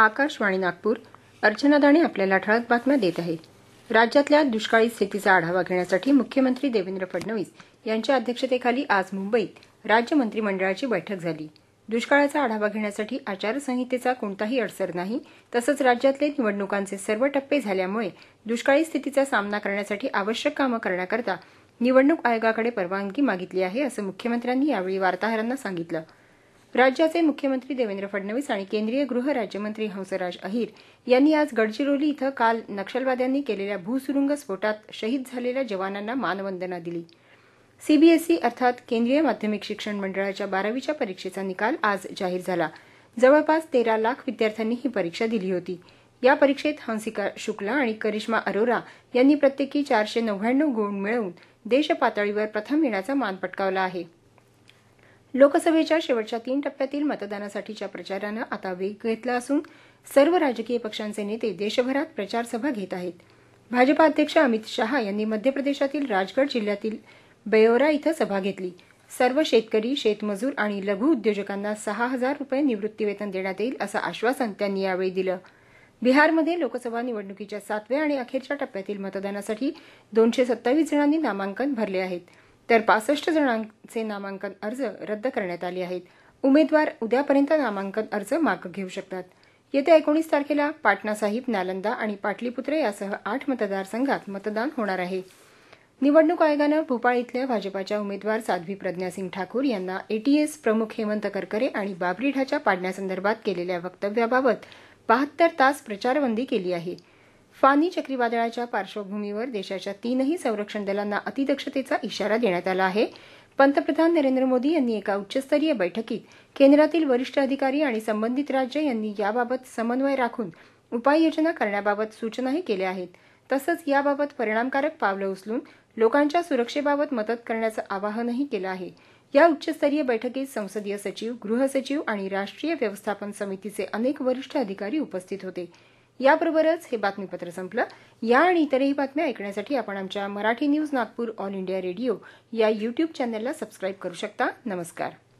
आकाशवाणी नागपूर अर्चना दाणे आपल्याला ठळक बातम्या देत आहे राज्यातल्या दुष्काळी स्थितीचा आढावा घेण्यासाठी मुख्यमंत्री देवेंद्र फडणवीस यांच्या अध्यक्षतेखाली आज मुंबईत राज्य मंत्रिमंडळाची बैठक झाली दुष्काळाचा आढावा घेण्यासाठी आचारसंहितेचा कोणताही अडसर नाही तसंच राज्यातले निवडणुकांचे सर्व टप्पे झाल्यामुळे दुष्काळी स्थितीचा सामना करण्यासाठी आवश्यक कामं करण्याकरता निवडणूक आयोगाकडे परवानगी मागितली आहे असं मुख्यमंत्र्यांनी यावेळी वार्ताहरांना सांगितलं राज्याचे मुख्यमंत्री देवेंद्र फडणवीस आणि केंद्रीय गृहराज्यमंत्री हंसराज अहिर यांनी आज गडचिरोली इथं काल नक्षलवाद्यांनी केलेल्या भूसुरुंग स्फोटात शहीद झालेल्या जवानांना मानवंदना दिली सीबीएसई अर्थात केंद्रीय माध्यमिक शिक्षण मंडळाच्या बारावीच्या परीक्षेचा निकाल आज जाहीर झाला जवळपास तेरा लाख विद्यार्थ्यांनी ही परीक्षा दिली होती या परीक्षेत हंसिका शुक्ला आणि करिश्मा अरोरा यांनी प्रत्येकी चारशे नव्याण्णव गुण मिळवून देशपातळीवर प्रथम येण्याचा मान पटकावला आहे लोकसभेच्या शेवटच्या तीन टप्प्यातील मतदानासाठीच्या प्रचारानं आता वेग घेतला असून सर्व राजकीय पक्षांचे नेते देशभरात प्रचारसभा घेत आहेत भाजपा अध्यक्ष अमित शहा यांनी मध्य प्रदेशातील राजगड जिल्ह्यातील बेओरा इथं सभा घेतली सर्व शेतकरी शेतमजूर आणि लघु उद्योजकांना सहा हजार रुपये निवृत्तीवेतन देण्यात येईल असं आश्वासन त्यांनी यावेळी दिलं बिहारमध्ये लोकसभा निवडणुकीच्या सातव्या आणि अखेरच्या टप्प्यातील मतदानासाठी दोनशे सत्तावीस जणांनी नामांकन भरले आहेत तर पासष्ट जणांचे नामांकन अर्ज रद्द करण्यात आले आहेत उमेदवार उद्यापर्यंत नामांकन अर्ज मागं घेऊ शकतात येत्या एकोणीस तारखेला पाटणासाहिब नालंदा आणि पाटलीपुत्र यासह आठ मतदारसंघात मतदान होणार आहे निवडणूक आयोगानं भोपाळ इथल्या भाजपाच्या उमेदवार साध्वी प्रज्ञासिंग ठाकूर यांना एटीएस प्रमुख हेमंत करकरे आणि बाबरी ढाच्या पाडण्यासंदर्भात केलेल्या वक्तव्याबाबत बहात्तर तास प्रचारबंदी केली आहे फानी चक्रीवादळाच्या पार्श्वभूमीवर देशाच्या तीनही संरक्षण दलांना अतिदक्षतेचा इशारा देण्यात आला आहे पंतप्रधान नरेंद्र मोदी यांनी एका उच्चस्तरीय बैठकीत केंद्रातील वरिष्ठ अधिकारी आणि संबंधित राज्य यांनी याबाबत समन्वय राखून उपाययोजना करण्याबाबत सूचनाही केल्या आहेत तसंच याबाबत परिणामकारक पावलं उचलून लोकांच्या सुरक्षेबाबत मदत करण्याचं आवाहनही केलं आहे या उच्चस्तरीय बैठकीत संसदीय सचिव गृह सचिव आणि राष्ट्रीय व्यवस्थापन समितीचे अनेक वरिष्ठ अधिकारी उपस्थित होते याबरोबरच हे बातमीपत्र संपलं या आणि इतरही बातम्या ऐकण्यासाठी आपण आमच्या Marathi news Nagpur all India radio या यूट्यूब चॅनलला सबस्क्राईब करू शकता नमस्कार